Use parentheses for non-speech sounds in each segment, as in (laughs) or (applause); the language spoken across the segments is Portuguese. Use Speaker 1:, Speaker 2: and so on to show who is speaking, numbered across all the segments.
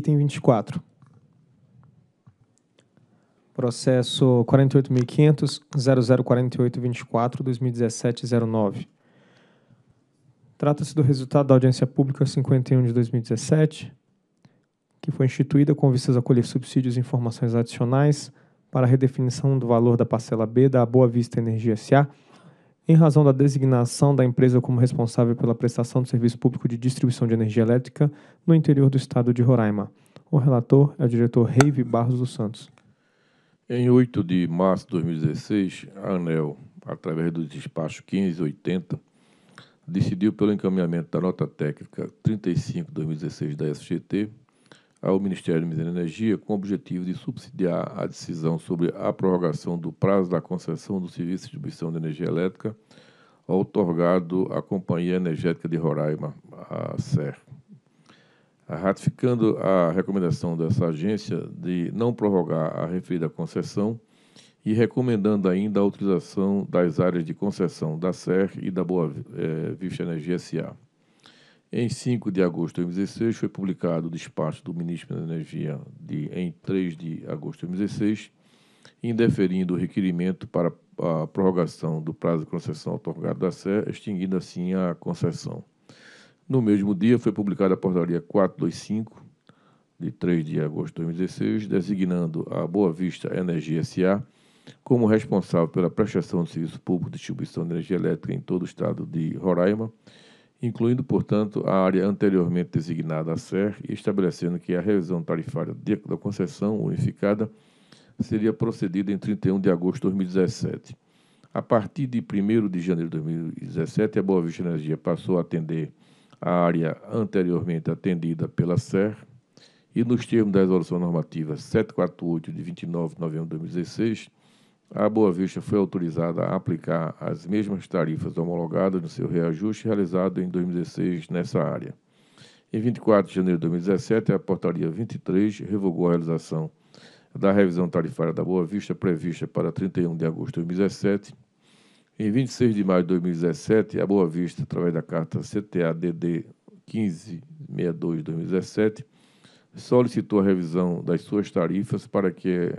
Speaker 1: Item 24. Processo 48.500.0048.24.2017.09. Trata-se do resultado da audiência pública 51 de 2017, que foi instituída com vistas a colher subsídios e informações adicionais para a redefinição do valor da parcela B da Boa Vista Energia S.A., em razão da designação da empresa como responsável pela prestação do serviço público de distribuição de energia elétrica no interior do estado de Roraima. O relator é o diretor Reive Barros dos Santos.
Speaker 2: Em 8 de março de 2016, a ANEL, através do despacho 1580, decidiu pelo encaminhamento da nota técnica 35-2016 da SGT, ao Ministério de Minério e Energia com o objetivo de subsidiar a decisão sobre a prorrogação do prazo da concessão do serviço de distribuição de energia elétrica otorgado à Companhia Energética de Roraima, a SER. Ratificando a recomendação dessa agência de não prorrogar a referida concessão e recomendando ainda a utilização das áreas de concessão da SER e da Boa eh, Vista Energia S.A. Em 5 de agosto de 2016, foi publicado o despacho do ministro da Energia de, em 3 de agosto de 2016, indeferindo o requerimento para a prorrogação do prazo de concessão otorgado da Sé, extinguindo assim a concessão. No mesmo dia, foi publicada a portaria 425, de 3 de agosto de 2016, designando a Boa Vista Energia S.A. como responsável pela prestação de serviço público de distribuição de energia elétrica em todo o estado de Roraima, incluindo, portanto, a área anteriormente designada à SER e estabelecendo que a revisão tarifária da concessão unificada seria procedida em 31 de agosto de 2017. A partir de 1 de janeiro de 2017, a Boa Vista Energia passou a atender a área anteriormente atendida pela SER e, nos termos da resolução normativa 748 de 29 de novembro de 2016, a Boa Vista foi autorizada a aplicar as mesmas tarifas homologadas no seu reajuste realizado em 2016 nessa área. Em 24 de janeiro de 2017, a Portaria 23 revogou a realização da revisão tarifária da Boa Vista, prevista para 31 de agosto de 2017. Em 26 de maio de 2017, a Boa Vista, através da carta CTA-DD 1562-2017, solicitou a revisão das suas tarifas para que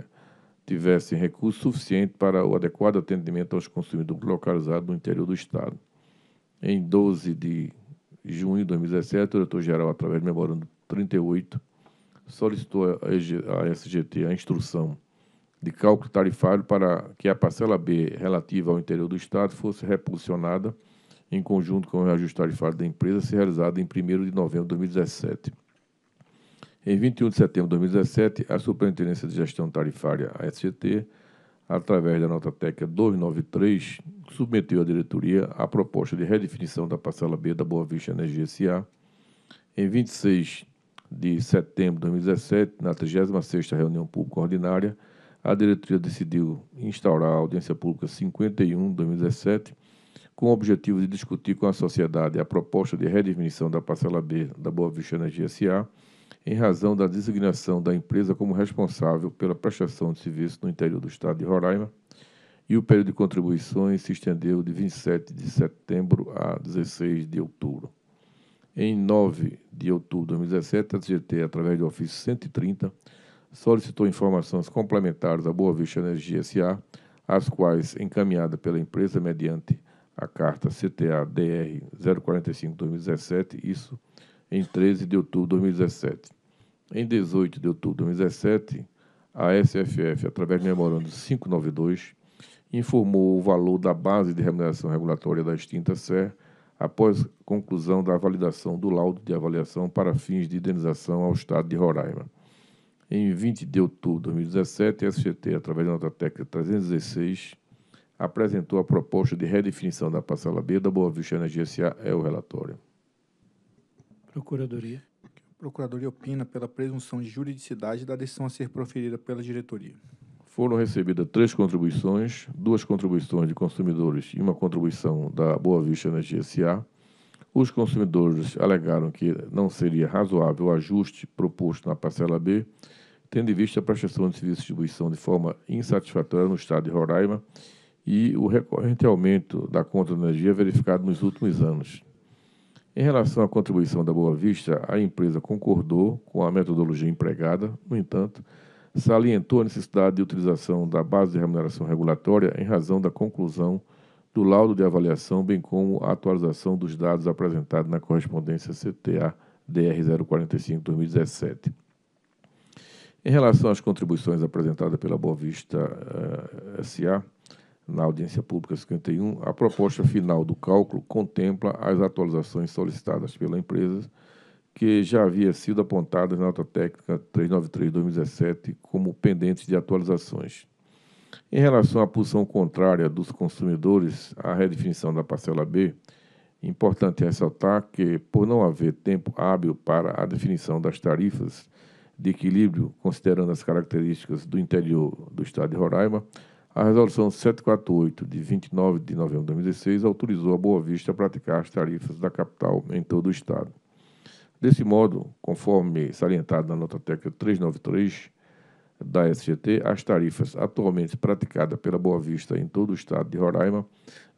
Speaker 2: tivessem recurso suficiente para o adequado atendimento aos consumidores localizados no interior do Estado. Em 12 de junho de 2017, o diretor-geral, através do memorando 38, solicitou à SGT a instrução de cálculo tarifário para que a parcela B relativa ao interior do Estado fosse repulsionada em conjunto com o reajuste tarifário da empresa, se realizado em 1 de novembro de 2017. Em 21 de setembro de 2017, a Superintendência de Gestão Tarifária, a SGT, através da nota técnica 293, submeteu à diretoria a proposta de redefinição da parcela B da Boa Vista Energia S.A. Em 26 de setembro de 2017, na 36ª reunião pública ordinária, a diretoria decidiu instaurar a audiência pública 51 de 2017, com o objetivo de discutir com a sociedade a proposta de redefinição da parcela B da Boa Vista Energia S.A., em razão da designação da empresa como responsável pela prestação de serviço no interior do estado de Roraima, e o período de contribuições se estendeu de 27 de setembro a 16 de outubro. Em 9 de outubro de 2017, a CGT, através do ofício 130, solicitou informações complementares à Boa Vista Energia SA, as quais, encaminhada pela empresa mediante a carta CTA DR 045-2017, isso em 13 de outubro de 2017. Em 18 de outubro de 2017, a SFF, através do memorando 592, informou o valor da base de remuneração regulatória da extinta SER após conclusão da validação do laudo de avaliação para fins de indenização ao Estado de Roraima. Em 20 de outubro de 2017, a SGT, através da nota técnica 316, apresentou a proposta de redefinição da parcela B da Boa Vista Energia SA, é o relatório.
Speaker 1: Procuradoria. A Procuradoria opina pela presunção
Speaker 2: de juridicidade da decisão a ser proferida pela diretoria. Foram recebidas três contribuições, duas contribuições de consumidores e uma contribuição da Boa Vista Energia S.A. Os consumidores alegaram que não seria razoável o ajuste proposto na parcela B, tendo em vista a prestação de serviço de distribuição de forma insatisfatória no estado de Roraima e o recorrente aumento da conta de energia verificado nos últimos anos. Em relação à contribuição da Boa Vista, a empresa concordou com a metodologia empregada, no entanto, salientou a necessidade de utilização da base de remuneração regulatória em razão da conclusão do laudo de avaliação, bem como a atualização dos dados apresentados na correspondência CTA DR-045-2017. Em relação às contribuições apresentadas pela Boa Vista uh, eh, SA, na audiência pública 51, a proposta final do cálculo contempla as atualizações solicitadas pela empresa, que já havia sido apontadas na nota técnica 393-2017 como pendentes de atualizações. Em relação à posição contrária dos consumidores à redefinição da parcela B, importante ressaltar que, por não haver tempo hábil para a definição das tarifas de equilíbrio, considerando as características do interior do estado de Roraima, a resolução 748, de 29 de novembro de 2016, autorizou a Boa Vista a praticar as tarifas da capital em todo o Estado. Desse modo, conforme salientado na nota técnica 393 da SGT, as tarifas atualmente praticadas pela Boa Vista em todo o estado de Roraima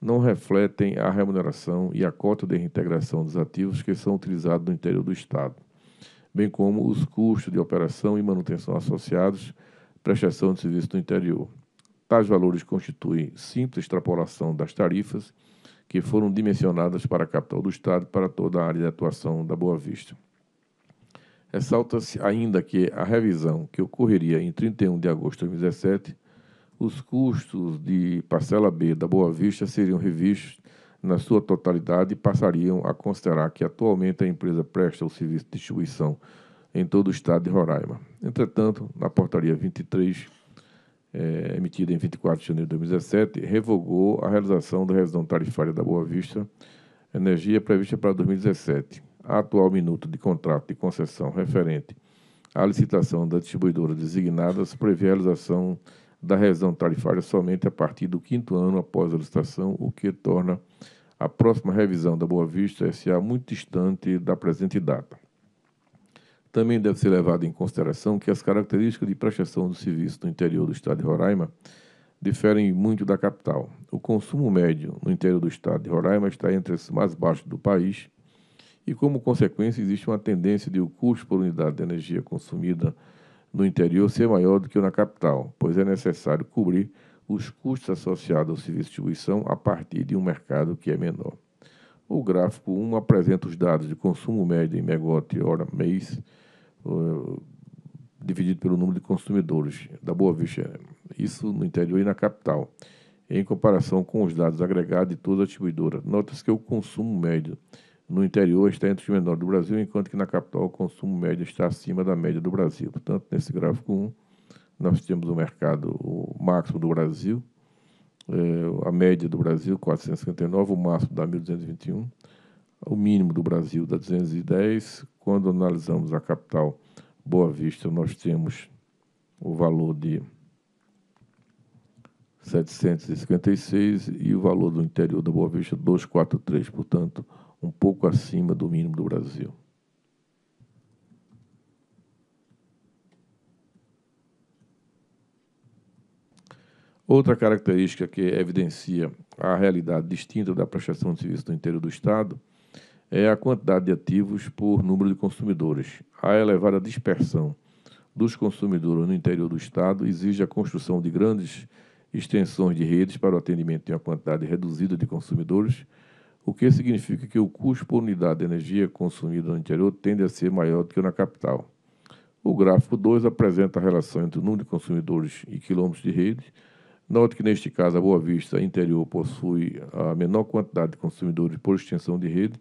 Speaker 2: não refletem a remuneração e a cota de reintegração dos ativos que são utilizados no interior do estado, bem como os custos de operação e manutenção associados à prestação de serviço no interior. Tais valores constituem simples extrapolação das tarifas que foram dimensionadas para a capital do Estado para toda a área de atuação da Boa Vista. Ressalta-se ainda que a revisão, que ocorreria em 31 de agosto de 2017, os custos de parcela B da Boa Vista seriam revistos na sua totalidade e passariam a considerar que atualmente a empresa presta o serviço de distribuição em todo o estado de Roraima. Entretanto, na portaria 23 é, emitida em 24 de janeiro de 2017, revogou a realização da revisão tarifária da Boa Vista Energia prevista para 2017. A atual minuto de contrato de concessão referente à licitação das distribuidoras designadas prevê a realização da revisão tarifária somente a partir do quinto ano após a licitação, o que torna a próxima revisão da Boa Vista SA muito distante da presente data. Também deve ser levado em consideração que as características de prestação do serviço no interior do estado de Roraima diferem muito da capital. O consumo médio no interior do estado de Roraima está entre os mais baixos do país e, como consequência, existe uma tendência de o custo por unidade de energia consumida no interior ser maior do que na capital, pois é necessário cobrir os custos associados ao serviço de distribuição a partir de um mercado que é menor. O gráfico 1 apresenta os dados de consumo médio em megawatt-hora mês eh, dividido pelo número de consumidores da Boa Vista, isso no interior e na capital, em comparação com os dados agregados de toda a distribuidora. Nota-se que o consumo médio no interior está entre os menores do Brasil, enquanto que na capital o consumo médio está acima da média do Brasil. Portanto, nesse gráfico 1, nós temos o mercado máximo do Brasil, é, a média do Brasil, 459, o máximo dá 1.221, o mínimo do Brasil dá 210, quando analisamos a capital Boa Vista, nós temos o valor de 756 e o valor do interior da Boa Vista 243, portanto, um pouco acima do mínimo do Brasil. Outra característica que evidencia a realidade distinta da prestação de serviço do interior do Estado é a quantidade de ativos por número de consumidores. A elevada dispersão dos consumidores no interior do Estado exige a construção de grandes extensões de redes para o atendimento de uma quantidade reduzida de consumidores, o que significa que o custo por unidade de energia consumida no interior tende a ser maior do que na capital. O gráfico 2 apresenta a relação entre o número de consumidores e quilômetros de rede. Note que, neste caso, a Boa Vista Interior possui a menor quantidade de consumidores por extensão de rede,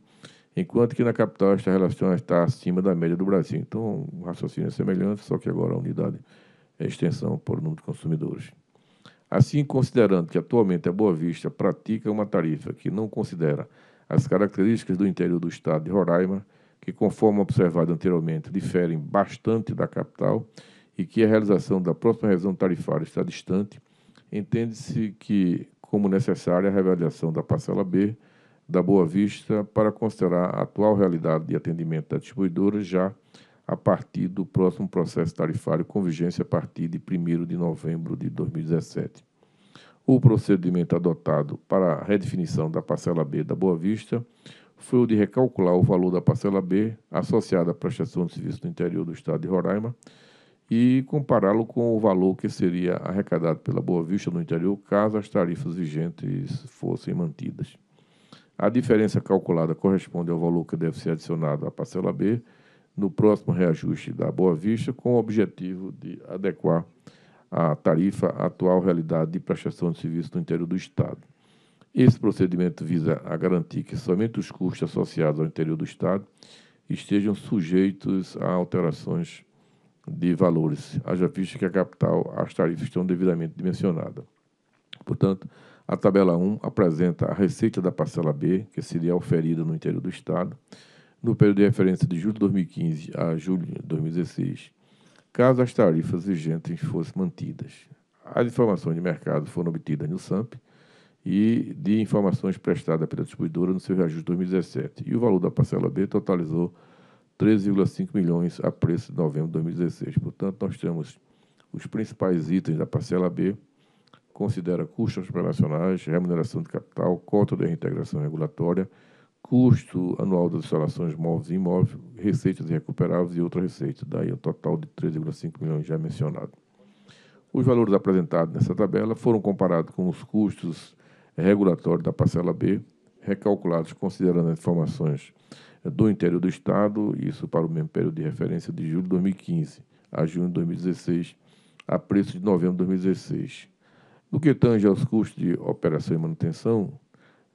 Speaker 2: enquanto que na capital esta relação está acima da média do Brasil. Então, o raciocínio é semelhante, só que agora a unidade é extensão por número de consumidores. Assim, considerando que atualmente a Boa Vista pratica uma tarifa que não considera as características do interior do estado de Roraima, que, conforme observado anteriormente, diferem bastante da capital e que a realização da próxima revisão tarifária está distante, entende-se que, como necessária, a reavaliação da parcela B da Boa Vista para considerar a atual realidade de atendimento da distribuidora já a partir do próximo processo tarifário com vigência a partir de 1 de novembro de 2017. O procedimento adotado para a redefinição da parcela B da Boa Vista foi o de recalcular o valor da parcela B associada à prestação de serviço no interior do estado de Roraima e compará-lo com o valor que seria arrecadado pela Boa Vista no interior caso as tarifas vigentes fossem mantidas. A diferença calculada corresponde ao valor que deve ser adicionado à parcela B no próximo reajuste da Boa Vista, com o objetivo de adequar a tarifa à atual realidade de prestação de serviço no interior do Estado. Esse procedimento visa a garantir que somente os custos associados ao interior do Estado estejam sujeitos a alterações de valores, haja vista que a capital, as tarifas estão devidamente dimensionadas. Portanto, a tabela 1 apresenta a receita da parcela B, que seria oferida no interior do Estado, no período de referência de julho de 2015 a julho de 2016, caso as tarifas vigentes fossem mantidas. As informações de mercado foram obtidas no SAMP e de informações prestadas pela distribuidora no seu reajuste de 2017, e o valor da parcela B totalizou 13,5 milhões a preço de novembro de 2016. Portanto, nós temos os principais itens da parcela B considera custos operacionais, remuneração de capital, cota de reintegração regulatória, custo anual das instalações móveis e imóveis, receitas recuperáveis e outras receitas, daí o um total de 3,5 milhões já mencionado. Os valores apresentados nessa tabela foram comparados com os custos regulatórios da parcela B, recalculados considerando as informações do interior do Estado, isso para o mesmo período de referência de julho de 2015 a junho de 2016, a preço de novembro de 2016. No que tange aos custos de operação e manutenção,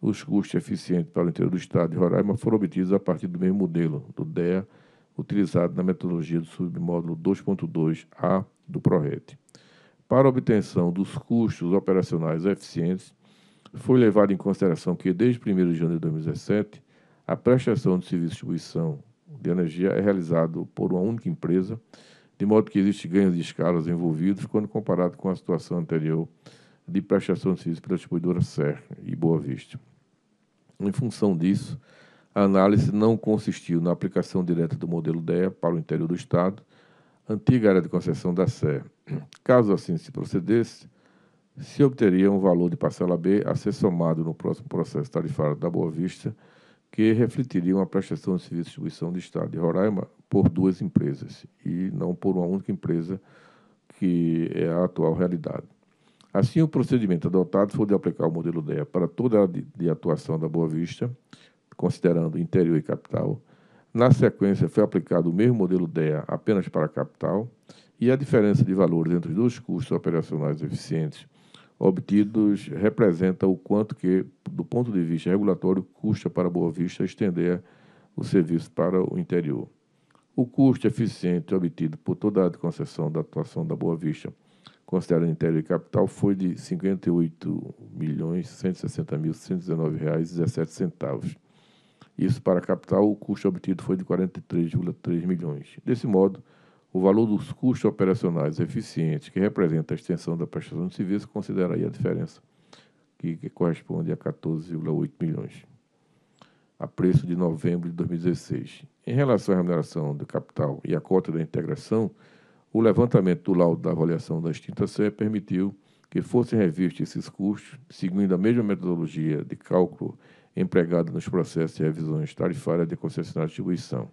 Speaker 2: os custos eficientes para o interior do Estado de Roraima foram obtidos a partir do mesmo modelo do DEA, utilizado na metodologia do submódulo 2.2A do PRORET. Para a obtenção dos custos operacionais eficientes, foi levado em consideração que, desde 1 de janeiro de 2017, a prestação de serviço de distribuição de energia é realizada por uma única empresa, de modo que existe ganhos de escalas envolvidos quando comparado com a situação anterior de prestação de serviço pela distribuidora SER e Boa Vista. Em função disso, a análise não consistiu na aplicação direta do modelo DEA para o interior do Estado, antiga área de concessão da SER. Caso assim se procedesse, se obteria um valor de parcela B a ser somado no próximo processo tarifário da Boa Vista, que refletiria uma prestação de serviço de distribuição do Estado de Roraima por duas empresas, e não por uma única empresa, que é a atual realidade. Assim, o procedimento adotado foi de aplicar o modelo DEA para toda a área de, de atuação da Boa Vista, considerando interior e capital. Na sequência, foi aplicado o mesmo modelo DEA apenas para a capital e a diferença de valores entre os dois custos operacionais eficientes obtidos representa o quanto que, do ponto de vista regulatório, custa para a Boa Vista estender o serviço para o interior. O custo eficiente obtido por toda a concessão da atuação da Boa Vista considerando interior e capital, foi de R$ 58.160.119,17. Isso para a capital, o custo obtido foi de R$ 43,3 milhões. Desse modo, o valor dos custos operacionais eficientes, que representa a extensão da prestação de serviço, considera aí a diferença, que, que corresponde a 14,8 milhões, a preço de novembro de 2016. Em relação à remuneração do capital e à cota da integração, o levantamento do laudo da avaliação da extinta SE permitiu que fossem revistos esses custos, seguindo a mesma metodologia de cálculo empregada nos processos de revisões tarifárias de concessionária de distribuição.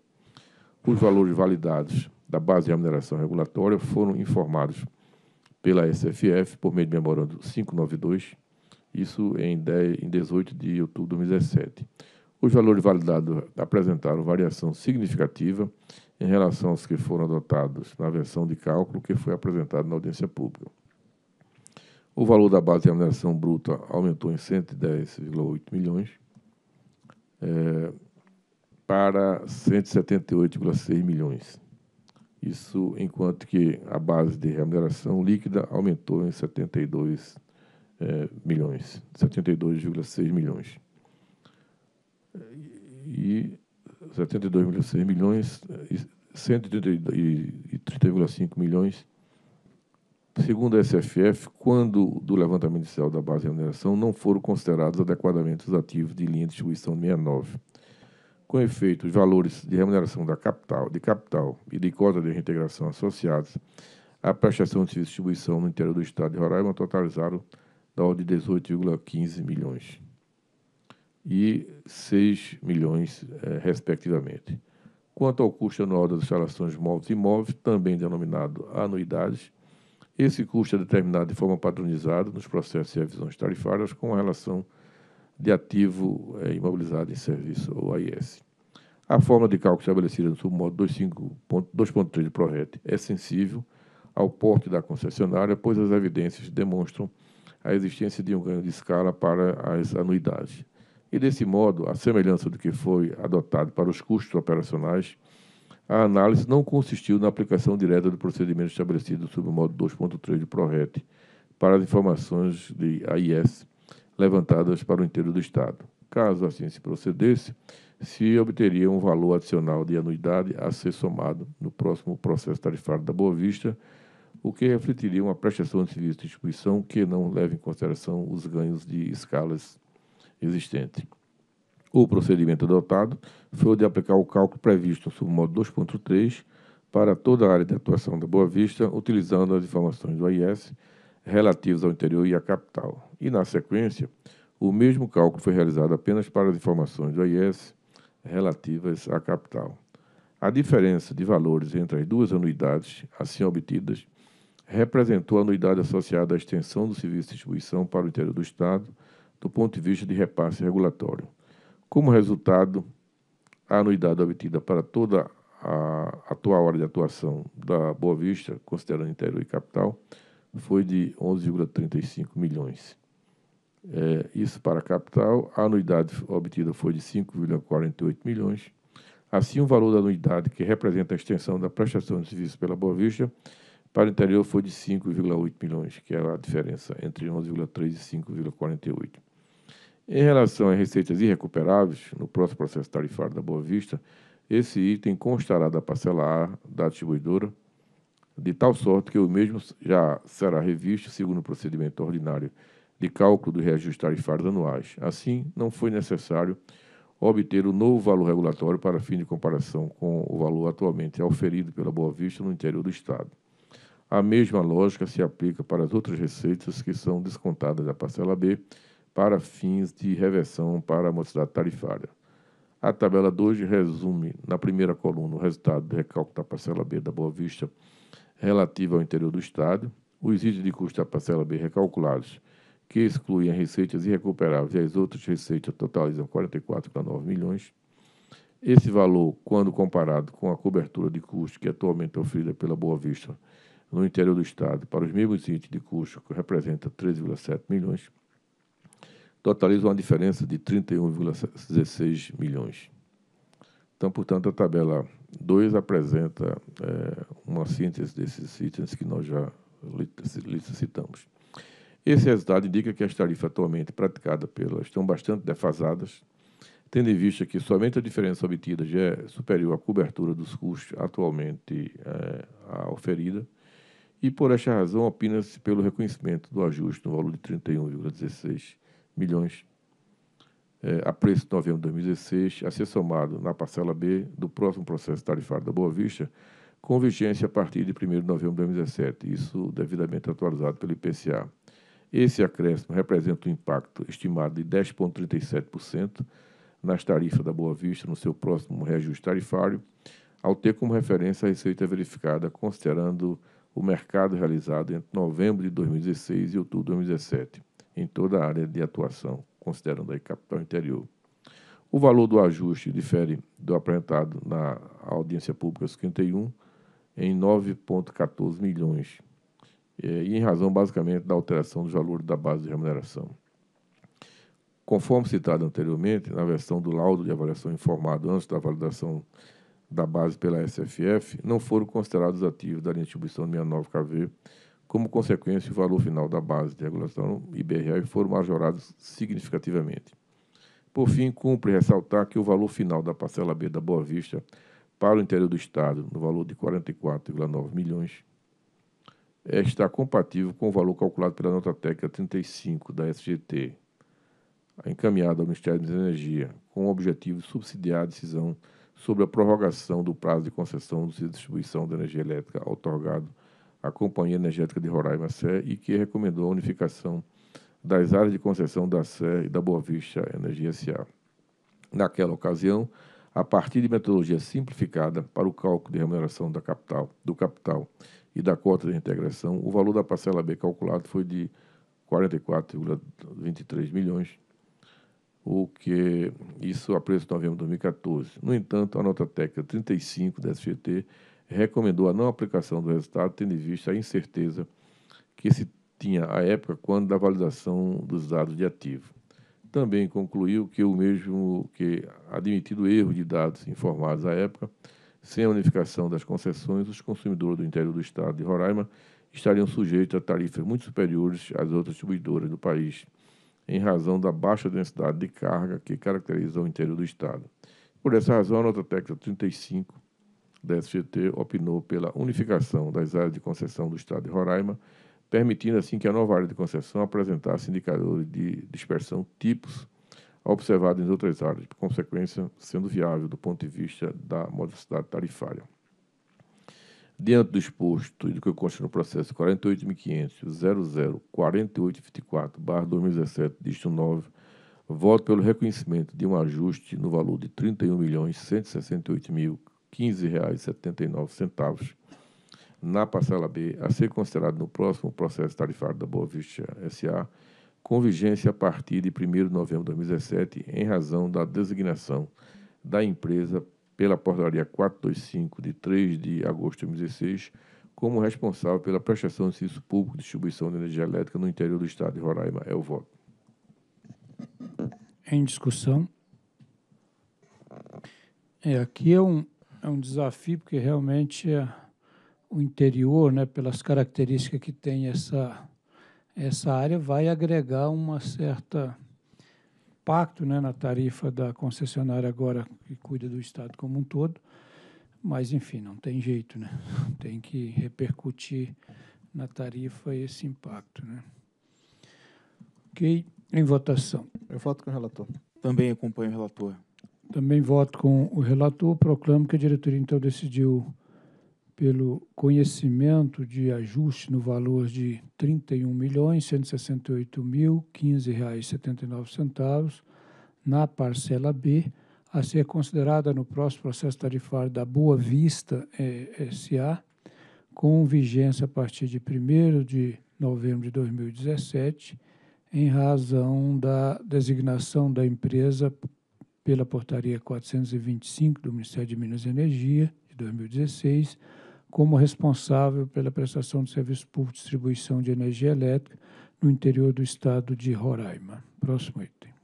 Speaker 2: Os valores validados da base de remuneração regulatória foram informados pela SFF por meio de memorando 592, isso em 18 de outubro de 2017. Os valores validados apresentaram variação significativa em relação aos que foram adotados na versão de cálculo que foi apresentada na audiência pública. O valor da base de remuneração bruta aumentou em 110,8 milhões é, para 178,6 milhões. Isso enquanto que a base de remuneração líquida aumentou em 72 é, milhões, 72,6 milhões. E 72,6 milhões, 130,5 eh, milhões, segundo a SFF, quando do levantamento inicial da base de remuneração, não foram considerados adequadamente os ativos de linha de distribuição 69. Com efeito, os valores de remuneração da capital, de capital e de cota de reintegração associados à prestação de distribuição no interior do Estado de Roraima totalizaram da ordem de 18,15 milhões e 6 milhões, é, respectivamente. Quanto ao custo anual das instalações móveis e imóveis, também denominado anuidades, esse custo é determinado de forma padronizada nos processos de revisões tarifárias com relação de ativo é, imobilizado em serviço, ou AIS. A forma de cálculo estabelecida no submódulo 2.3 do PRORET é sensível ao porte da concessionária, pois as evidências demonstram a existência de um ganho de escala para as anuidades e, desse modo, à semelhança do que foi adotado para os custos operacionais, a análise não consistiu na aplicação direta do procedimento estabelecido sob o modo 2.3 do PRORET para as informações de AIS levantadas para o inteiro do Estado. Caso assim se procedesse, se obteria um valor adicional de anuidade a ser somado no próximo processo tarifário da Boa Vista, o que refletiria uma prestação de serviço de instituição que não leva em consideração os ganhos de escalas existente. O procedimento adotado foi o de aplicar o cálculo previsto no submódulo 2.3 para toda a área de atuação da Boa Vista, utilizando as informações do AIS relativas ao interior e à capital. E, na sequência, o mesmo cálculo foi realizado apenas para as informações do AIS relativas à capital. A diferença de valores entre as duas anuidades, assim obtidas, representou a anuidade associada à extensão do serviço de distribuição para o interior do Estado do ponto de vista de repasse regulatório. Como resultado, a anuidade obtida para toda a atual área de atuação da Boa Vista, considerando interior e capital, foi de 11,35 milhões. É, isso para a capital, a anuidade obtida foi de 5,48 milhões. Assim, o valor da anuidade, que representa a extensão da prestação de serviço pela Boa Vista, para o interior foi de 5,8 milhões, que é a diferença entre 11,3 e 5,48. Em relação às receitas irrecuperáveis, no próximo processo tarifário da Boa Vista, esse item constará da parcela A da distribuidora, de tal sorte que o mesmo já será revisto segundo o procedimento ordinário de cálculo dos reajustes tarifários anuais. Assim, não foi necessário obter o novo valor regulatório para fim de comparação com o valor atualmente oferido pela Boa Vista no interior do Estado. A mesma lógica se aplica para as outras receitas que são descontadas da parcela B para fins de reversão para a mocidade tarifária. A tabela 2 resume, na primeira coluna, o resultado do recalque da parcela B da Boa Vista relativa ao interior do Estado, os itens de custo da parcela B recalculados, que excluem as receitas irrecuperáveis e as outras receitas totalizam 44,9 milhões. Esse valor, quando comparado com a cobertura de custo que é atualmente é oferecida pela Boa Vista no interior do Estado para os mesmos itens de custo, representa 13,7 milhões totaliza uma diferença de 31,16 milhões. Então, portanto, a tabela 2 apresenta é, uma síntese desses itens que nós já licitamos. Esse resultado indica que as tarifas atualmente praticadas pelas estão bastante defasadas, tendo em vista que somente a diferença obtida já é superior à cobertura dos custos atualmente é, oferida, e por esta razão opina-se pelo reconhecimento do ajuste no valor de 31,16 milhões é, a preço de novembro de 2016, a ser somado na parcela B do próximo processo tarifário da Boa Vista, com vigência a partir de 1 de novembro de 2017, isso devidamente atualizado pelo IPCA. Esse acréscimo representa um impacto estimado de 10,37% nas tarifas da Boa Vista no seu próximo reajuste tarifário, ao ter como referência a receita verificada considerando o mercado realizado entre novembro de 2016 e outubro de 2017 em toda a área de atuação, considerando aí capital interior. O valor do ajuste difere do apresentado na audiência pública 51 em 9,14 milhões, é, e em razão basicamente da alteração do valor da base de remuneração. Conforme citado anteriormente, na versão do laudo de avaliação informado antes da validação da base pela SFF, não foram considerados ativos da linha de distribuição 69KV como consequência, o valor final da base de regulação IBR foram majorados significativamente. Por fim, cumpre ressaltar que o valor final da parcela B da Boa Vista para o interior do Estado, no valor de 44,9 milhões, eh, está compatível com o valor calculado pela nota técnica 35 da SGT, encaminhada ao Ministério da Energia, com o objetivo de subsidiar a decisão sobre a prorrogação do prazo de concessão de distribuição de energia elétrica otorgado a Companhia Energética de Roraima SE e que recomendou a unificação das áreas de concessão da SE e da Boa Vista Energia SA. Naquela ocasião, a partir de metodologia simplificada para o cálculo de remuneração da capital, do capital e da cota de integração, o valor da parcela B calculado foi de 44,23 milhões, o que isso a preço de novembro de 2014. No entanto, a nota técnica 35 da SGT recomendou a não aplicação do resultado, tendo em vista a incerteza que se tinha à época quando da validação dos dados de ativo. Também concluiu que o mesmo que admitido erro de dados informados à época, sem a unificação das concessões, os consumidores do interior do estado de Roraima estariam sujeitos a tarifas muito superiores às outras distribuidoras do país, em razão da baixa densidade de carga que caracteriza o interior do estado. Por essa razão, a nota técnica 35 da SGT opinou pela unificação das áreas de concessão do Estado de Roraima, permitindo assim que a nova área de concessão apresentasse indicadores de dispersão tipos observados em outras áreas, por consequência, sendo viável do ponto de vista da modicidade tarifária. Diante do exposto e do que consta no processo 48.500.004824-2017, dígito 9, voto pelo reconhecimento de um ajuste no valor de R$ 31.168.000. R$ 15,79 na parcela B, a ser considerado no próximo processo tarifário da Boa Vista S.A., com vigência a partir de 1 de novembro de 2017, em razão da designação da empresa pela Portaria 425, de 3 de agosto de 2016, como responsável pela prestação de serviço público de distribuição de energia elétrica no interior do Estado de Roraima. É o voto.
Speaker 1: Em discussão. É, aqui é um, é um desafio, porque realmente é o interior, né, pelas características que tem essa, essa área, vai agregar uma certa impacto né, na tarifa da concessionária agora que cuida do Estado como um todo, mas, enfim, não tem jeito, né? (laughs) tem que repercutir na tarifa esse impacto. Né? Ok, em votação. Eu voto com o relator. Também acompanho o relator. Também voto com o relator, proclamo que a diretoria então decidiu pelo conhecimento de ajuste no valor de R$ 31.168.015,79 na parcela B, a ser considerada no próximo processo tarifário da Boa Vista é, SA, com vigência a partir de 1 de novembro de 2017, em razão da designação da empresa pela portaria 425 do Ministério de Minas e Energia, de 2016, como responsável pela prestação de serviço público de distribuição de energia elétrica no interior do estado de Roraima. Próximo item.